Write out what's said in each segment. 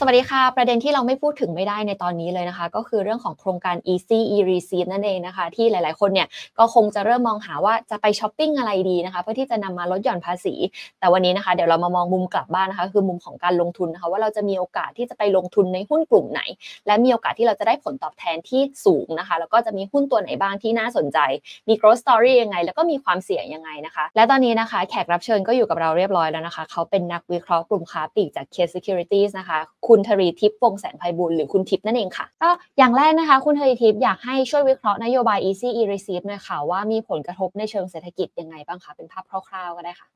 สวัสดีค่ะประเด็นที่เราไม่พูดถึงไม่ได้ในตอนนี้เลยนะคะ ก็คือเรื่องของโครงการ Easy e Receipt นั่นเองนะคะ ที่หลาย ๆ คนเนี่ยก็คงจะเริ่มมองหาว่าจะไปช้อปปิ้งอะไรดีนะคะ เพื่อที่จะนำมาลดหย่อนภาษีแต่วันนี้นะคะเดี๋ยวเรามามองมุมกลับบ้านนะคะคือมุมของการลงทุนนะคะว่า เราจะมีโอกาสที่จะไปลงทุนในหุ้นกลุ่มไหน และมีโอกาสที่เราจะได้ผลตอบแทนที่สูงนะคะแล้วก็จะมีหุ้นตัวไหนบ้างที่น่าสนใจมี growth story ยังไงแล้วก็มีความเสี่ยงยังไงนะคะ และตอนนี้นะคะแขกรับเชิญก็อยู่กับเราเรียบร้อยแล้วนะคะ เขาเป็นนักวิเคราะห์กลุ่มค้าปลีกจาก Case Securities นะคะคุณธรีทิพย์วงแสงไพบุญหรือคุณทิพย์นั่นเองค่ะ ก็อย่างแรกนะคะคุณธรีทิพย์อยากให้ช่วยวิเคราะห์นโยบาย Easy e r e c e i p t หน่อยค่ะ ว่ามีผลกระทบในเชิงเศรษฐกิจยังไงบ้างคะเป็นภาพคร่าวๆ ก็ได้ค่ะ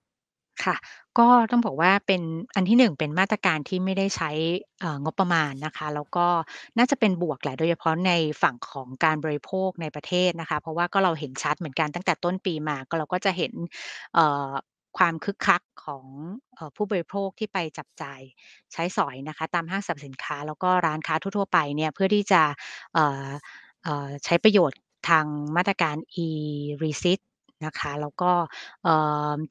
ค่ะ ก็ต้องบอกว่าเป็นอันที่หนึ่งเป็นมาตรการที่ไม่ได้ใช้งบประมาณนะคะ แล้วก็น่าจะเป็นบวกแหละโดยเฉพาะในฝั่งของการบริโภคในประเทศนะคะ เพราะว่าก็เราเห็นชัดเหมือนกันตั้งแต่ต้นปีมาก็เราก็จะเห็นความคึกคักของผู้บริโภคที่ไปจับจ่ายใช้สอยนะคะ ตามห้างสรรพสินค้าแล้วก็ร้านค้าทั่วๆไปเนี่ย เพื่อที่จะใช้ประโยชน์ทางมาตรการ e-receipt นะคะแล้วก็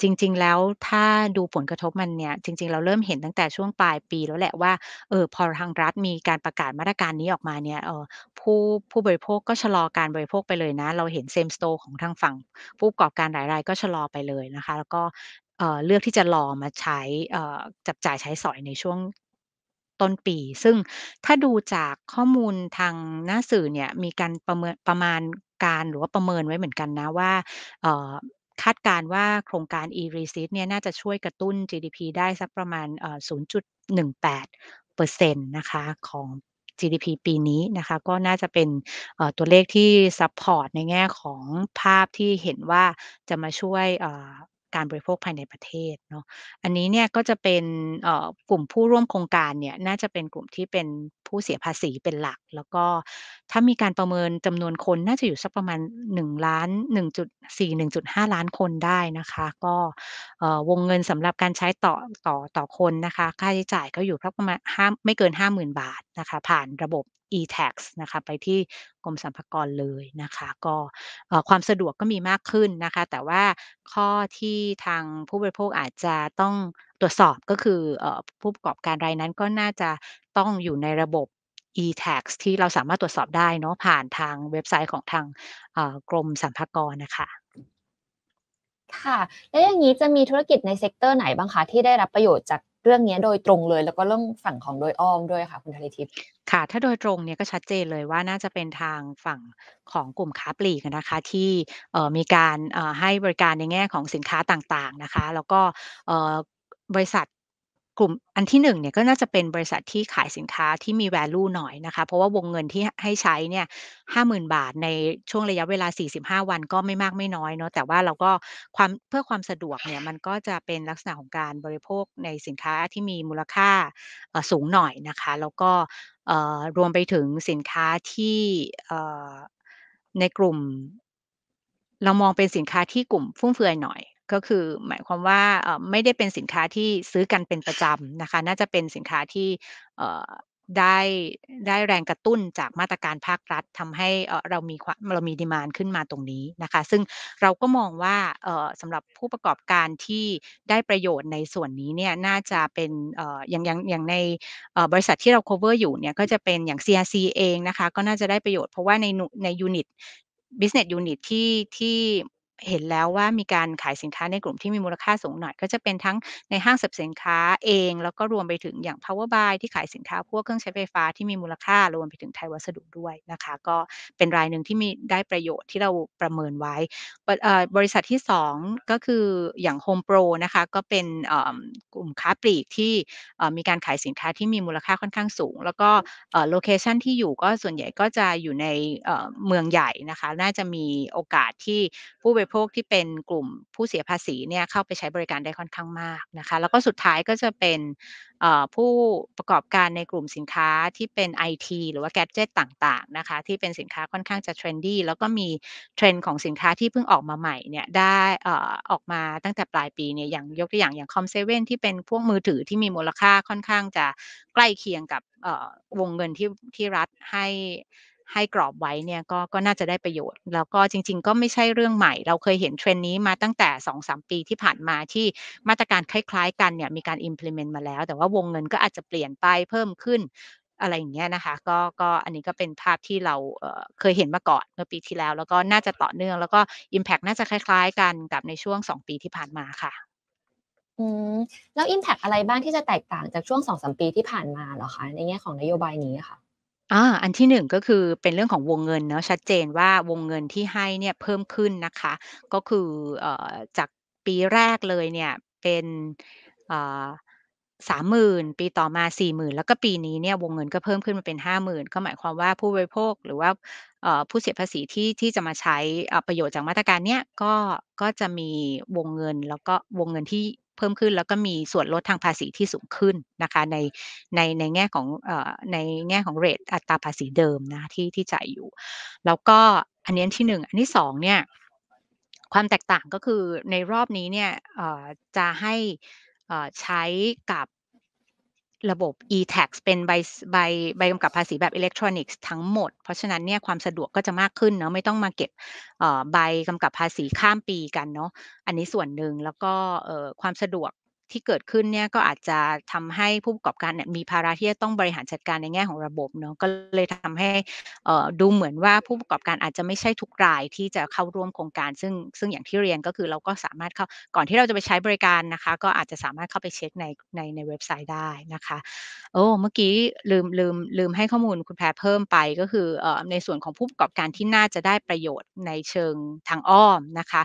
จริงๆแล้วถ้าดูผลกระทบมันเนี่ย จริงๆเราเริ่มเห็นตั้งแต่ช่วงปลายปีแล้วแหละว่าเออพอทางรัฐมีการประกาศมาตรการนี้ออกมาเนี่ยออผู้ผู้บริโภคก็ชะลอการบริโภคไปเลยนะ เราเห็นเซมสโตร์ของทางฝั่ง ผู้ประกอบการหลายรายก็ชะลอไปเลยนะคะ แล้วก็เอเลือกที่จะรอมาใช้จับจ่ายใช้สอยในช่วงต้นปี ซึ่งถ้าดูจากข้อมูลทางหน้าสื่อเนี่ยมีการประเมินประมาณการหรือว่าประเมินไว้เหมือนกันนะว่าคาดการว่าโครงการ e-receipt เนี่ยน่าจะช่วยกระตุ้น GDP ได้สักประมาณ 0.18นนะคะของ GDP ปีนี้นะคะก็น่าจะเป็นตัวเลขที่ซัพพอร์ตในแง่ของภาพที่เห็นว่าจะมาช่วยการบริโภคภายในประเทศเนาะอันนี้เนี่ยก็จะเป็นกลุ่มผู้ร่วมโครงการเนี่ยน่าจะเป็นกลุ่มที่เป็นผู้เสียภาษีเป็นหลัก แล้วก็ถ้ามีการประเมินจำนวนคนน่าจะอยู่สักประมาณ 1 ล้าน 1.4 1.5 ล้านคนได้นะคะ ก็วงเงินสำหรับการใช้ต่อต่อต่อคนนะคะ ค่าใช้จ่ายก็อยู่สักประมาณห้าไม่เกิน 50,000 บาทนะคะผ่านระบบ e-tax นะคะไปที่กรมสรรพากรเลยนะคะก็ความสะดวกก็มีมากขึ้นนะคะ แต่ว่าข้อที่ทางผู้บริโภคอาจจะต้องตรวจสอบก็คือผู้ประกอบการรายนั้นก็น่าจะต้องอยู่ในระบบ e-tax ที่เราสามารถตรวจสอบได้เนาะผ่านทางเว็บไซต์ของทางกรมสรรพากรนะคะ ค่ะ แล้วอย่างนี้จะมีธุรกิจในเซกเตอร์ไหนบ้างคะ ที่ได้รับประโยชน์จากเรื่องนี้โดยตรงเลยแล้วก็เรื่องฝั่งของโดยอ้อมด้วยค่ะคุณธริทิพย์ค่ะถ้าโดยตรงเนี่ยก็ชัดเจนเลยว่าน่าจะเป็นทางฝั่งของกลุ่มค้าปลีกนะคะที่มีการให้บริการในแง่ของสินค้าต่างๆนะคะ แล้วก็บริษัทกลุ่มอันที่1เนี่ยก็น่าจะเป็นบริษัทที่ขายสินค้าที่มี value หน่อยนะคะ เพราะว่าวงเงินที่ให้ใช้เนี่ยห้าหมื่นบาทในช่วงระยะเวลา45วันก็ไม่มากไม่น้อยเนาะแต่ว่าเราก็ความเพื่อความสะดวกเนี่ยมันก็จะเป็นลักษณะของการบริโภคในสินค้าที่มีมูลค่าสูงหน่อยนะคะ แล้วก็รวมไปถึงสินค้าที่ในกลุ่ม เรามองเป็นสินค้าที่กลุ่ม ฟุ่มเฟือยหน่อยก็คือหมายความว่าไม่ได้เป็นสินค้าที่ซื้อกันเป็นประจำนะคะ น่าจะเป็นสินค้าที่ได้ได้แรงกระตุ้นจากมาตรการภาครัฐทำให้เรามีเรามีดีมานขึ้นมาตรงนี้นะคะ ซึ่งเราก็มองว่าสำหรับผู้ประกอบการที่ได้ประโยชน์ในส่วนนี้เนี่ยน่าจะเป็นอย่างอย่างอย่างในบริษัทที่เรา cover อยู่เนี่ยก็จะเป็นอย่าง CRC เองนะคะ ก็น่าจะได้ประโยชน์เพราะว่าในในยูนิต business unit ที่ที่เห็นแล้วว่ามีการขายสินค้าในกลุ่มที่มีมูลค่าสูงหน่อยก็จะเป็นทั้งในห้างสรรพสินค้าเอง แล้วก็รวมไปถึงอย่าง power buy ที่ขายสินค้าพวกเครื่องใช้ไฟฟ้าที่มีมูลค่ารวมไปถึงไทยวัสดุด้วยนะคะก็เป็นรายหนึ่งที่มีได้ประโยชน์ที่เราประเมินไว้บริษัทที่2ก็คืออย่าง Home Pro นะคะก็เป็นกลุ่มค้าปลีกที่มีการขายสินค้าที่มีมูลค่าค่อนข้างสูง แล้วก็โลเคชันที่อยู่ก็ส่วนใหญ่ก็จะอยู่ในเมืองใหญ่นะคะน่าจะมีโอกาสที่ผู้บริพวกที่เป็นกลุ่มผู้เสียภาษีเนี่ยเข้าไปใช้บริการได้ค่อนข้างมากนะคะแล้วก็สุดท้ายก็จะเป็นผู้ประกอบการในกลุ่มสินค้าที่เป็น IT หรือว่าแกจเจตต่างๆ นะคะ ที่เป็นสินค้าค่อนข้างจะเทรนดี้แล้วก็มีเทรนด์ของสินค้าที่เพิ่งออกมาใหม่เนี่ยได้ออกมาตั้งแต่ปลายปีเนี่ยอย่างยกตัวอย่างอย่างคอมเซเว่นที่เป็นพวกมือถือที่มีมูลค่าค่อนข้างจะใกล้เคียงกับวงเงินที่ที่รัฐให้ให้กรอบไว้เนี่ยก็ก็น่าจะได้ประโยชน์ แล้วก็จริงๆก็ไม่ใช่เรื่องใหม่ เราเคยเห็นเทรนด์นี้มาตั้งแต่2สปีที่ผ่านมาที่มาตรการคล้ายๆกันเนี่ยมีการ implement มาแล้วแต่ว่าวงเงินก็อาจจะเปลี่ยนไปเพิ่มขึ้น อะไรอย่างเงี้ยนะคะ ก็ก็อันนี้ก็เป็นภาพที่เราเคยเห็นมาก่อนเมื่อปีที่แล้ว แล้วก็น่าจะต่อเนื่อง แล้วก็ Impact น่าจะคล้ายๆ กันกับในช่วง2ปีที่ผ่านมาค่ะอืมแล้ว Impact อะไรบ้างที่จะแตกต่างจากช่วง2สปีที่ผ่านมาเหรอคะในแง่ของนโยบายนี้ค่ะอ่า อันที่1ก็คือเป็นเรื่องของวงเงินเนาะชัดเจนว่าวงเงินที่ให้เนี่ยเพิ่มขึ้นนะคะก็คือเอ่อจากปีแรกเลยเนี่ยเป็นอ่าหมื่นปีต่อมา4มื่นแล้วก็ปีนี้เนี่ยวงเงินก็เพิ่มขึ้นมาเป็นห้าหมื่นก็หมายความว่าผู้บริโภคหรือว่าเอ่อผู้เสียภาษีที่ที่จะมาใช้อ่าประโยชน์จากมาตรการเนี้ยก็ก็จะมีวงเงินแล้วก็วงเงินที่พิ่มขึ้นแล้วก็มีส่วนลดทางภาษีที่สูงขึ้นนะคะในในในแง่ของในแง่ของเรทอัตราภาษีเดิมนะที่ที่จ่ายอยู่ แล้วก็อันนี้ที่หนึ่งอันที่สองเนี่ยความแตกต่างก็คือในรอบนี้เนี่ยจะให้ใช้กับระบบ e-tax เป็นใบใบใบกำกับภาษีแบบอิเล็กทรอนิกส์ทั้งหมด เพราะฉะนั้นเนี่ยความสะดวกก็จะมากขึ้นเนาะไม่ต้องมาเก็บใบกำกับภาษีข้ามปีกันเนาะอันนี้ส่วนหนึ่งแล้วก็ความสะดวกที่เกิดขึ้นเนี่ยก็อาจจะทำให้ผู้ประกอบการเนี่ยมีภาระที่จะต้องบริหารจัดการในแง่ของระบบเนาะก็เลยทำให้ดูเหมือนว่าผู้ประกอบการอาจจะไม่ใช่ทุกรายที่จะเข้าร่วมโครงการ ซึ่งซึ่งอย่างที่เรียนก็คือเราก็สามารถเข้าก่อนที่เราจะไปใช้บริการนะคะ ก็อาจจะสามารถเข้าไปเช็คในในในเว็บไซต์ได้นะคะโอ้เมื่อกี้ลืมลืมลืมให้ข้อมูลคุณแพรเพิ่มไป ก็คือในส่วนของผู้ประกอบการที่น่าจะได้ประโยชน์ในเชิงทางอ้อมนะคะ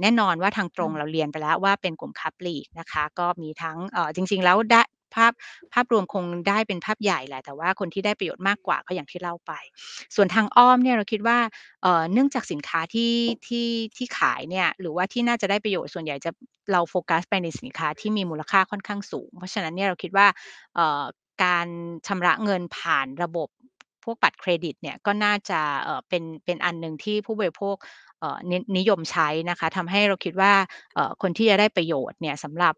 แน่นอนว่าทางตรงเราเรียนไปแล้วว่าเป็นกลุ่มคับลีกนะคะก็มีทั้งจริงๆแล้วได้ภาพภาพรวมคงได้เป็นภาพใหญ่แหละแต่ว่าคนที่ได้ประโยชน์มากกว่าก็อย่างที่เล่าไป ส่วนทางอ้อมเนี่ยเราคิดว่าเนื่องจากสินค้าที่ที่ที่ขายเนี่ยหรือว่าที่น่าจะได้ประโยชน์ส่วนใหญ่จะเราโฟกัสไปในสินค้าที่มีมูลค่าค่อนข้างสูง เพราะฉะนั้นเนี่ยเราคิดว่าการชำระเงินผ่านระบบพวกบัตรเครดิตเนี่ยก็น่าจะเป็นเป็นอันหนึ่งที่ผู้บริโภคนิยมใช้นะคะทำให้เราคิดว่าคนที่จะได้ประโยชน์เนี่ยสำหรับ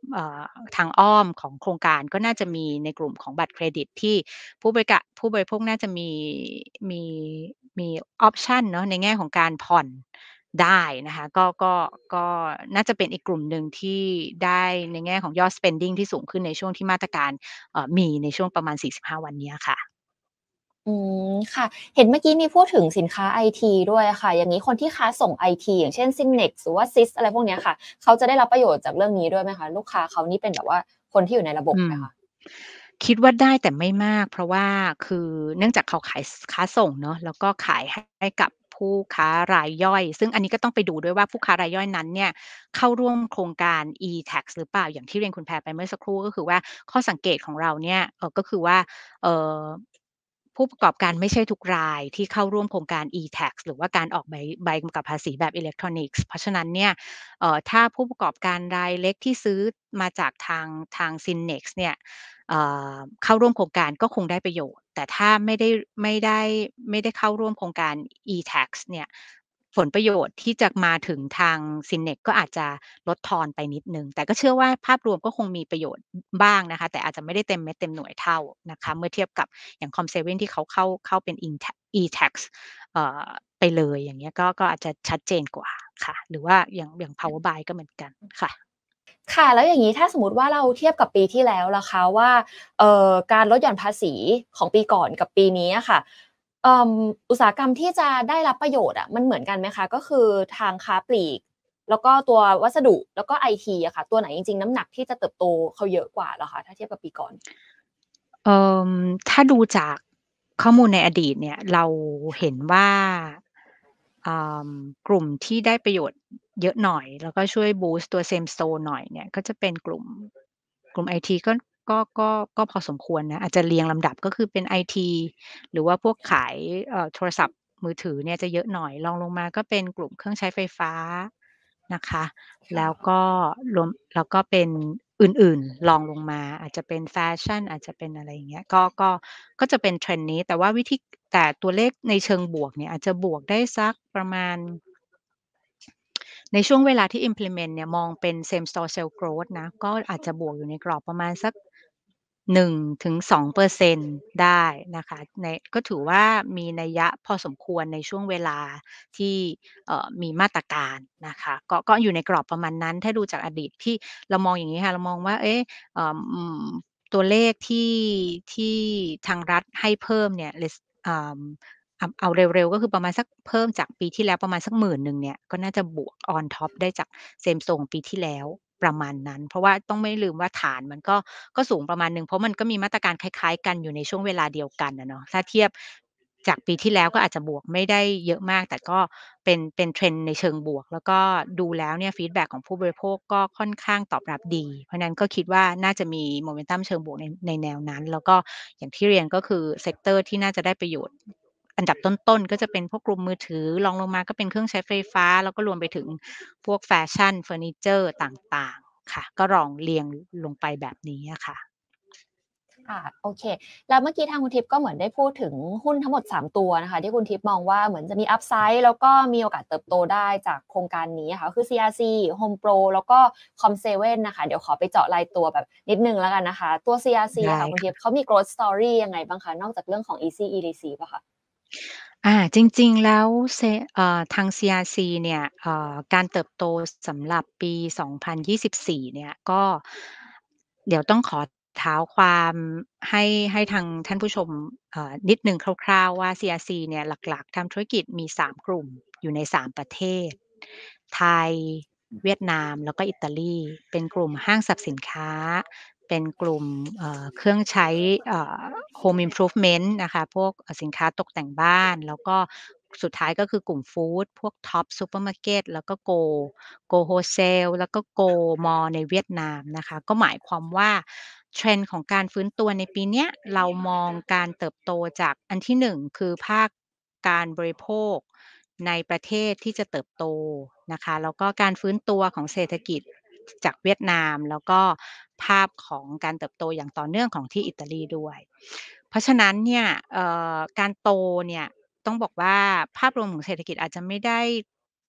ทางอ้อมของโครงการก็น่าจะมีในกลุ่มของบัตรเครดิต ที่ผู้บริกผู้บริโภคน่าจะมีมีมีออปชันเนาะในแง่ของการผ่อนได้นะคะก็ก็ก็น่าจะเป็นอีกกลุ่มหนึ่งที่ได้ในแง่ของยอด spending ที่สูงขึ้นในช่วงที่มาตรการมีในช่วงประมาณ 45 วันนี้ค่ะอืมค่ะ เห็นเมื่อกี้มีพูดถึงสินค้าไอทีด้วยค่ะ อย่างนี้คนที่ค้าส่งไอทีอย่างเช่นซินเน็กหรือว่าซิสอะไรพวกนี้ค่ะ เขาจะได้รับประโยชน์จากเรื่องนี้ด้วยไหมคะ ลูกค้าเขานี่เป็นแบบว่าคนที่อยู่ในระบบไหมคะคิดว่าได้แต่ไม่มาก เพราะว่าคือเนื่องจากเขาขายค้าส่งเนาะแล้วก็ขายให้กับผู้ค้ารายย่อย ซึ่งอันนี้ก็ต้องไปดูด้วยว่าผู้ค้ารายย่อยนั้น เนี่ย เข้าร่วมโครงการ e-tax หรือเปล่าอย่างที่เรียนคุณแพรไปเมื่อสักครู่ ก็คือว่าข้อสังเกตของเราเนี่ยก็คือว่า เออผู้ประกอบการไม่ใช่ทุกรายที่เข้าร่วมโครงการ e-tax หรือว่าการออกใบใบกำกับภาษีแบบอิเล็กทรอนิกส์ เพราะฉะนั้นเนี่ยถ้าผู้ประกอบการรายเล็กที่ซื้อมาจากทางทาง s y n e x เนี่ยเข้าร่วมโครงการก็คงได้ประโยชน์ แต่ถ้าไม่ได้ไม่ได้ไม่ได้เข้าร่วมโครงการ e-tax เนี่ยผลประโยชน์ที่จะมาถึงทางซินเนกก็อาจจะลดทอนไปนิดนึง แต่ก็เชื่อว่าภาพรวมก็คงมีประโยชน์บ้างนะคะ แต่อาจจะไม่ได้เต็มเม็ดเต็มหน่วยเท่านะคะ เมื่อเทียบกับอย่างคอมเซเว่นที่เขาเข้าเข้าเป็น e-tax ไปเลยอย่างเงี้ยก็ก็อาจจะชัดเจนกว่าค่ะ หรือว่าอย่างอย่าง power buy ก็เหมือนกันค่ะ ค่ะ แล้วอย่างนี้ถ้าสมมติว่าเราเทียบกับปีที่แล้วล่ะคะว่าการลดหย่อนภาษีของปีก่อนกับปีนี้ค่ะอุตสาหกรรมที่จะได้รับประโยชน์อ่ะมันเหมือนกันไหมคะ ก็คือทางค้าปลีก แล้วก็ตัววัสดุแล้วก็ไอทีอะค่ะตัวไหนจริงๆน้ำหนักที่จะเติบโตเขาเยอะกว่าหรอคะถ้าเทียบกับปีก่อนถ้าดูจากข้อมูลในอดีตเนี่ยเราเห็นว่ากลุ่มที่ได้ประโยชน์เยอะหน่อย แล้วก็ช่วยบูสต์ตัวเซมโซหน่อยเนี่ยก็จะเป็นกลุ่มกลุ่มไอทีก็ก็ก็ก็พอสมควรนะ อาจจะเรียงลำดับก็คือเป็นไอทีหรือว่าพวกขายโทรศัพท์มือถือเนี่ยจะเยอะหน่อยรองลงมาก็เป็นกลุ่มเครื่องใช้ไฟฟ้านะคะ แล้วก็รวมแล้วก็เป็นอื่นๆรองลงมา อาจจะเป็นแฟชั่นอาจจะเป็นอะไรอย่างเงี้ยก็ก็ก็จะเป็นเทรนด์นี้ แต่ว่าวิธีแต่ตัวเลขในเชิงบวกเนี่ยอาจจะบวกได้สักประมาณ ในช่วงเวลาที่ implement เนี่ยมองเป็น same store sales growth นะก็อาจจะบวกอยู่ในกรอบประมาณสักหนึ่งถึงสองเปอร์เซ็นได้นะคะในก็ถือว่ามีนัยยะพอสมควรในช่วงเวลาที่มีมาตรการนะคะกก็อยู่ในกรอบประมาณนั้น ถ้าดูจากอดีตที่เรามองอย่างนี้ค่ะ เรามองว่าเอ๊ะตัวเลขที่ที่ทางรัฐให้เพิ่มเนี่ยเอาเร็วๆก็คือประมาณสักเพิ่มจากปีที่แล้วประมาณสักหมื่นหนึ่งเนี่ย ก็น่าจะบวกออนท็อปได้จากเซมส่งปีที่แล้วประมาณนั้นเพราะว่าต้องไม่ลืมว่าฐานมันก็ก็สูงประมาณหนึ่งเพราะมันก็มีมาตรการคล้ายๆกันอยู่ในช่วงเวลาเดียวกันนะเนาะถ้าเทียบจากปีที่แล้วก็อาจจะบวกไม่ได้เยอะมาก แต่ก็เป็นเป็นเทรนในเชิงบวกแล้วก็ดูแล้วเนี่ยฟีดแบ็ของผู้บริโภคก็ค่อนข้างตอบรับดี เพราะนั้นก็คิดว่าน่าจะมีโมเมนตัมเชิงบวกในในแนวนั้น แล้วก็อย่างที่เรียนก็คือเซกเตอร์ที่น่าจะได้ประโยชน์อันดับต้นๆ ก็จะเป็นพวกกลุ่มมือถือ รองลงมาก็เป็นเครื่องใช้ไฟฟ้า แล้วก็รวมไปถึงพวกแฟชั่นเฟอร์นิเจอร์ต่างๆ ค่ะ ก็รองเรียงลงไปแบบนี้ค่ะค่ะโอเค แล้วเมื่อกี้ทางคุณทิพย์ก็เหมือนได้พูดถึงหุ้นทั้งหมด 3 ตัวนะคะที่คุณทิพย์มองว่าเหมือนจะมีอัพไซด์แล้วก็มีโอกาสเติบโตได้จากโครงการนี้ค่ะ คือ CRC Home Pro แล้วก็ Com seven นะคะ เดี๋ยวขอไปเจาะรายตัวแบบนิดนึงแล้วกันนะคะ ตัว CRC ค่ะคุณทิพย์เขามี growth story ยังไงบ้างคะ นอกจากเรื่องของ e c e y EDC ป่ะคะอ่าจริงๆแล้วเอ่อทาง CRC เนี่ยเอ่อการเติบโตสำหรับปี 2024เนี่ยก็เดี๋ยวต้องขอเท้าความให้ให้ทางท่านผู้ชมเอ่อนิดหนึ่งคร่าวๆ ว่า CRC เนี่ยหลักๆทำธุรกิจมี 3 กลุ่มอยู่ใน 3 ประเทศ ไทยเวียดนามแล้วก็อิตาลี เป็นกลุ่มห้างสรรพสินค้าเป็นกลุ่มเครื่องใช้ home improvement นะคะ พวกสินค้าตกแต่งบ้าน แล้วก็สุดท้ายก็คือกลุ่มฟู้ดพวกท็อปซูเปอร์มาร์เก็ตแล้วก็โกโกโฮเซลแล้วก็โกมอลในเวียดนามนะคะ ก็หมายความว่าเทรนด์ของการฟื้นตัวในปีนี้เรามองการเติบโตจากอันที่หนึ่งคือภาคการบริโภคในประเทศที่จะเติบโตนะคะ แล้วก็การฟื้นตัวของเศรษฐกิจจากเวียดนามแล้วก็ภาพของการเติบโตอย่างต่อเนื่องของที่อิตาลีด้วย เพราะฉะนั้นเนี่ยการโตเนี่ยต้องบอกว่าภาพรวมของเศรษฐกิจอาจจะไม่ได้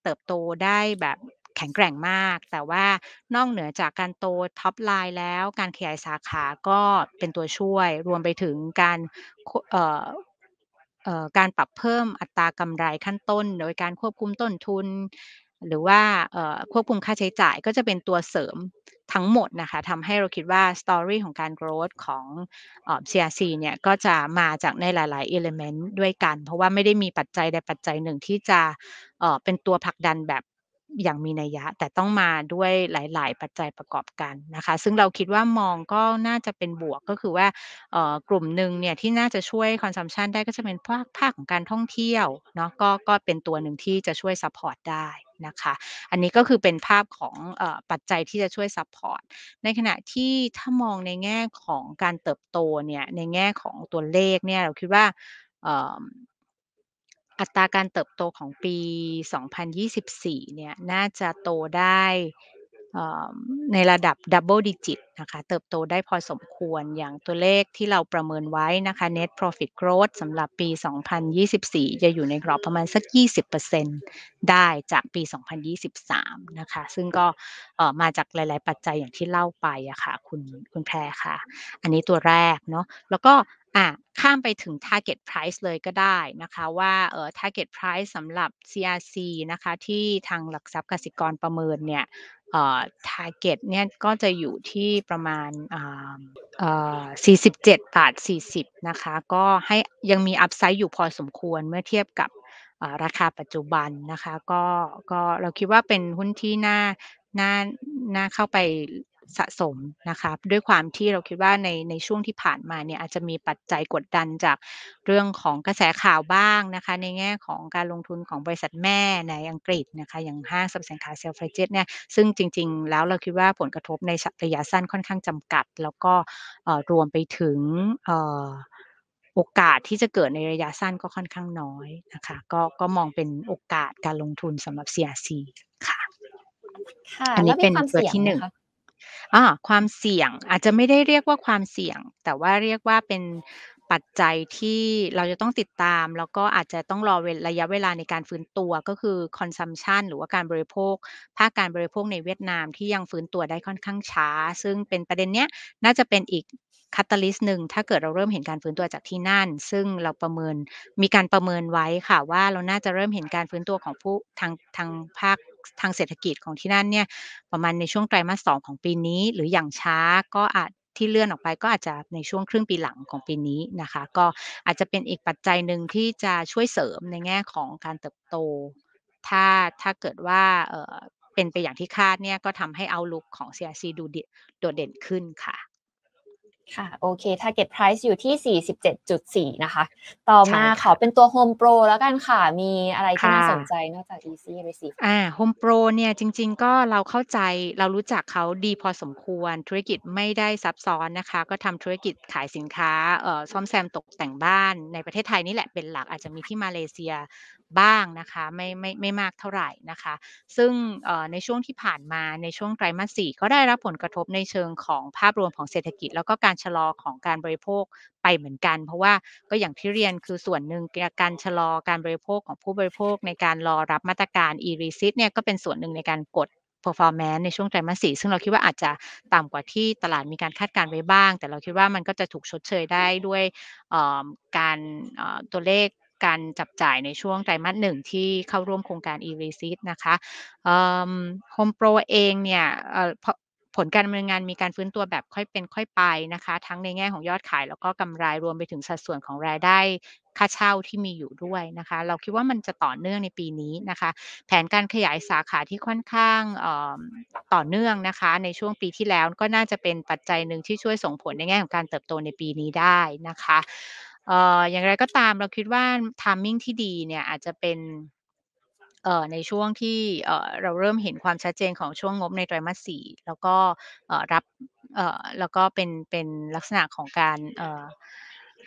เติบโตได้แบบแข็งแกร่งมาก แต่ว่านอกเหนือจากการโตท็อปไลน์แล้ว การขยายสาขาก็เป็นตัวช่วย รวมไปถึงการการปรับเพิ่มอัตรากำไรขั้นต้น โดยการควบคุมต้นทุนหรือว่าควบคุมค่าใช้จ่ายก็จะเป็นตัวเสริมทั้งหมดนะคะทำให้เราคิดว่าสตอรี่ของการ growth ของ CRC เนี่ยก็จะมาจากในหลายๆ element ด้วยกัน เพราะว่าไม่ได้มีปัจจัยใดปัจจัยหนึ่งที่จะเป็นตัวผลักดันแบบอย่างมีนัยยะแต่ต้องมาด้วยหลายๆ ปัจจัยประกอบกันนะคะซึ่งเราคิดว่ามองก็น่าจะเป็นบวกก็คือว่ากลุ่มหนึ่งเนี่ยที่น่าจะช่วยคอนซัมชันได้ก็จะเป็นภาคภาคของการท่องเที่ยวเนาะก็ก็เป็นตัวหนึ่งที่จะช่วยซัพพอร์ตได้นะคะอันนี้ก็คือเป็นภาพของอปัจจัยที่จะช่วยซัพพอร์ตในขณะที่ถ้ามองในแง่ของการเติบโตเนี่ยในแง่ของตัวเลขเนี่ยเราคิดว่าอัตราการเติบโตของปี 2024 เนี่ย น่าจะโตได้ในระดับดับเบิลดิจิตนะคะ เติบโตได้พอสมควรอย่างตัวเลขที่เราประเมินไว้นะคะ net profit growth สำหรับปี 2024 จะอยู่ในกรอบประมาณสัก 20%ได้จากปี 2023 นะคะ ซึ่งก็มาจากหลายๆปัจจัยอย่างที่เล่าไปอะคะ่ะคุณคุณแพรค่ะ อันนี้ตัวแรกเนาะ แล้วก็อ่ะข้ามไปถึง target price เลยก็ได้นะคะ ว่าเออ target price สำหรับ CRC นะคะที่ทางหลักทรัพย์กสิกรประเมินเนี่ยเอ่อ target เนี่ยก็จะอยู่ที่ประมาณเอ่อเอ่อ47บาท40 นะคะก็ให้ยังมีอัพไซด์อยู่พอสมควรเมื่อเทียบกับราคาปัจจุบันนะคะ ก็ก็เราคิดว่าเป็นหุ้นที่น่าน่าน่าเข้าไปสะสมนะคะด้วยความที่เราคิดว่า ในในช่วงที่ผ่านมาเนี่ยอาจจะมีปัจจัยกดดันจากเรื่องของกระแสข่าวบ้างนะคะ ในแง่ของการลงทุนของบริษัทแม่ในอังกฤษนะคะ อย่างห้างสับสินค้าเซลฟรฟเจตเนี่ยซึ่งจริงๆ แล้วเราคิดว่าผลกระทบในระยะสั้นค่อนข้าง จำกัด แล้วก็รวมไปถึงโอกาสที่จะเกิดในระยะสั้นก็ค่อนข้างน้อยนะคะ ก็ก็มองเป็นโอกาสการลงทุนสำหรับ CRC ค่ะ อันนี้เป็นตัวที่หนึ่งอ่าความเสี่ยงอาจจะไม่ได้เรียกว่าความเสี่ยง แต่ว่าเรียกว่าเป็นปัจจัยที่เราจะต้องติดตามแล้วก็อาจจะต้องรอเวลระยะเวลาในการฟื้นตัวก็คือ consumption หรือว่าการบริโภค ภาคการบริโภคในเวียดนามที่ยังฟื้นตัวได้ค่อนข้างช้าซึ่งเป็นประเด็นเนี้ยน่าจะเป็นอีกคัตาลิสหนึ่งถ้าเกิดเราเริ่มเห็นการฟื้นตัวจากที่นั่น ซึ่งเราประเมินมีการประเมินไว้ค่ะ ว่าเราน่าจะเริ่มเห็นการฟื้นตัวของผู้ทางทางภาคทางเศรษฐกิจของที่นั่นเนี่ยประมาณในช่วงไตรมาสสองของปีนี้หรืออย่างช้าก็อาจที่เลื่อนออกไปก็อาจจะในช่วงครึ่งปีหลังของปีนี้นะคะ ก็อาจจะเป็นอีกปัจจัยหนึ่งที่จะช่วยเสริมในแง่ของการเติบโตถ้าถ้าเกิดว่าเป็นไปอย่างที่คาดเนี่ยก็ทำให้เอาลุกของ CRC ดูโดดเด่นขึ้นค่ะค่ะโอเค target price อยู่ที่ 47.4 นะคะ ต่อมาขอเป็นตัว Home Pro แล้วกันค่ะ มีอะไรที่น่าสนใจนอกจาก Easy Receive อ่า Home Pro เนี่ยจริงๆก็เราเข้าใจเรารู้จักเขาดีพอสมควรธุรกิจไม่ได้ซับซ้อนนะคะ ก็ทำธุรกิจขายสินค้าเอ่อซ่อมแซมตกแต่งบ้านในประเทศไทยนี่แหละเป็นหลักอาจจะมีที่มาเลเซียบ้างนะคะ ไม่ไม่ไม่มากเท่าไหร่นะคะ ซึ่งในช่วงที่ผ่านมาในช่วงไตรมาสสี่ก็ได้รับผลกระทบในเชิงของภาพรวมของเศรษฐกิจแล้วก็การการชะลอของการบริโภคไปเหมือนกัน เพราะว่าก็อย่างที่เรียนคือส่วนหนึ่งการชะลอการบริโภคของผู้บริโภคในการรอรับมาตรการ e-receipt เนี่ยก็เป็นส่วนหนึ่งในการกด performance ในช่วงไตรมาสสี่ซึ่งเราคิดว่าอาจจะต่ำกว่าที่ตลาดมีการคาดการไว้บ้าง แต่เราคิดว่ามันก็จะถูกชดเชยได้ด้วยการตัวเลขการจับจ่ายในช่วงไตรมาสหนึ่งที่เข้าร่วมโครงการ e-receipt นะคะ Home Pro เองเนี่ยผลการดำเนินงานมีการฟื้นตัวแบบค่อยเป็นค่อยไปนะคะ ทั้งในแง่ของยอดขาย แล้วก็กำไรรวมไปถึงสัดส่วนของรายได้ค่าเช่าที่มีอยู่ด้วยนะคะ เราคิดว่ามันจะต่อเนื่องในปีนี้นะคะ แผนการขยายสาขาที่ค่อนข้างต่อเนื่องนะคะ ในช่วงปีที่แล้วก็น่าจะเป็นปัจจัยหนึ่งที่ช่วยส่งผลในแง่ของการเติบโตในปีนี้ได้นะคะอย่างไรก็ตามเราคิดว่าทามมิ่งที่ดีเนี่ยอาจจะเป็นในช่วงที่เราเริ่มเห็นความชัดเจนของช่วงงบในไตรมาส่แล้วก็รับแล้วก็เป็นเป็นลักษณะของการ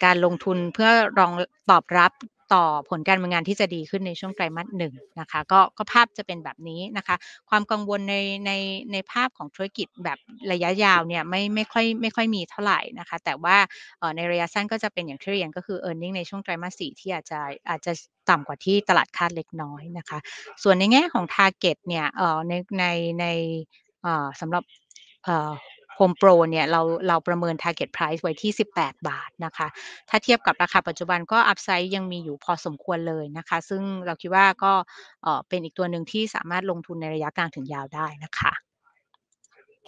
การลงทุนเพื่อรองตอบรับต่อผลการงานที่จะดีขึ้นในช่วงไตรมาสหนึ่งนะคะก็ก็ภาพจะเป็นแบบนี้นะคะ ความกังวลในในในภาพของธุรกิจแบบระยะยาวเนี่ยไม่ไม่ค่อยไม่ค่อยมีเท่าไหร่นะคะ แต่ว่าในระยะสั้นก็จะเป็นอย่างที่เรียนก็คือ e a r n i n g ในช่วงไตรมาสสี่ที่อาจจะอาจจะต่ำกว่าที่ตลาดคาดเล็กน้อยนะคะ ส่วนในแง่ของ Target เนี่ยในในในสำหรับโฮมโปรเนี่ยเราเราประเมิน Target Price ไว้ที่ 18 บาทนะคะถ้าเทียบกับราคาปัจจุบันก็อัพไซด์ยังมีอยู่พอสมควรเลยนะคะ ซึ่งเราคิดว่าก็เป็นอีกตัวหนึ่งที่สามารถลงทุนในระยะกลางถึงยาวได้นะคะ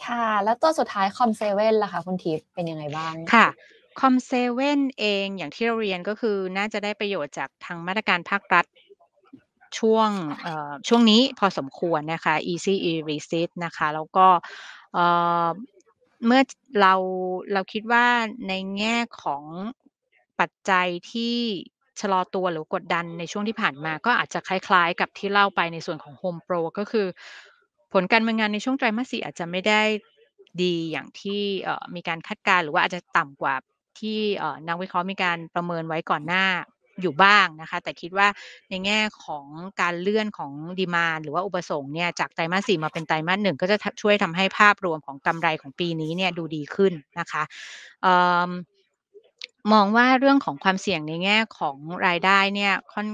ค่ะ แล้วตัวสุดท้ายคอมเซเว่นล่ะคะคุณทิพย์เป็นยังไงบ้างค่ะคอมเซเว่นเองอย่างที่เราเรียนก็คือน่าจะได้ประโยชน์จากทางมาตรการภาครัฐช่วงช่วงนี้พอสมควรนะคะ easy e receipt นะคะแล้วก็เมื่อเราเราคิดว่าในแง่ของปัจจัยที่ชะลอตัวหรือกดดันในช่วงที่ผ่านมา ก็อาจจะคล้ายๆกับที่เล่าไปในส่วนของ Home Pro ก็คือผลการดำเนินงานในช่วงไตรมาสสี่อาจจะไม่ได้ดีอย่างที่มีการคาดการณ์หรือว่าอาจจะต่ำกว่าที่นักวิเคราะห์มีการประเมินไว้ก่อนหน้าอยู่บ้างนะคะ แต่คิดว่าในแง่ของการเลื่อนของดีมาหรือว่าอุปสงค์เนี่ยจากไตรมาสสี่มาเป็นไตรมาสหนึ่งก็จะช่วยทำให้ภาพรวมของกำไรของปีนี้เนี่ยดูดีขึ้นนะคะมองว่าเรื่องของความเสี่ยงในแง่ของรายได้เนี่ยค่อน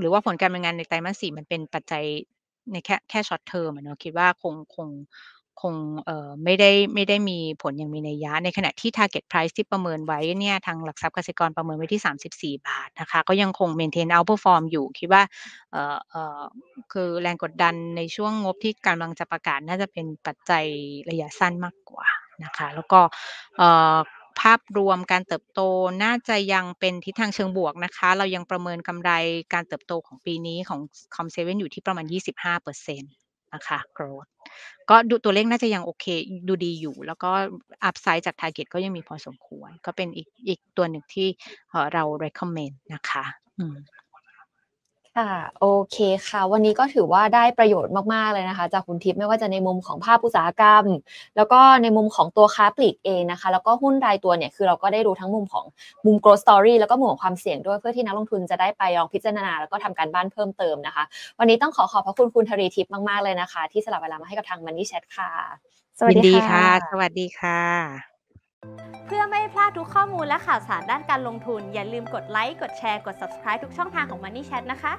หรือว่าผลการดำเนินงานในไตรมาสสี่มันเป็นปัจจัยในแค่แค่ช็อตเทอมเนาะคิดว่าคงคงคงไม่ได้ไม่ได้มีผลอย่างมีนัยยะในขณะที่ target price ที่ประเมินไว้เนี่ยทางหลักทรัพย์เกษตรกรประเมินไว้ที่ 34 บาทนะคะก็ยังคง maintain outperform อยู่ คิดว่าคือแรงกดดันในช่วงงบที่กำลังจะประกาศน่าจะเป็นปัจจัยระยะสั้นมากกว่านะคะแล้วก็ภาพรวมการเติบโตน่าจะยังเป็นทิศทางเชิงบวกนะคะเรายังประเมินกำไรการเติบโตของปีนี้ของคอมเซเว่นอยู่ที่ประมาณ25%เปอร์เซ็นต์นะคะ growth ก็ดูตัวเลขน่าจะยังโอเคดูดีอยู่ แล้วก็อัพไซด์จาก target ก็ยังมีพอสมควรก็เป็นอีกอีกตัวหนึ่งที่เรา recommend นะคะ อืมค่ะโอเคค่ะ วันนี้ก็ถือว่าได้ประโยชน์มาก ๆ เลยนะคะ จากคุณทิพย์ไม่ว่าจะในมุมของภาพอุตสาหกรรม แล้วก็ในมุมของตัวค้าปลีกเองนะคะ แล้วก็หุ้นรายตัวเนี่ยคือเราก็ได้รู้ทั้งมุมของมุม growth story แล้วก็มุมของความเสี่ยงด้วยเพื่อที่นักลงทุนจะได้ไปลองพิจารณา แล้วก็ทำการบ้านเพิ่มเติมนะคะ วันนี้ต้องขอขอบพระคุณคุณธรีทิพย์มากๆเลยนะคะ ที่สลับเวลามาให้กับทางมันนี่แชทค่ะ สวัสดีค่ะ สวัสดีค่ะเพื่อไม่พลาดทุกข้อมูลและข่าวสารด้านการลงทุน อย่าลืมกดไลค์ กดแชร์ กด subscribe ทุกช่องทางของ Money Chat นะคะ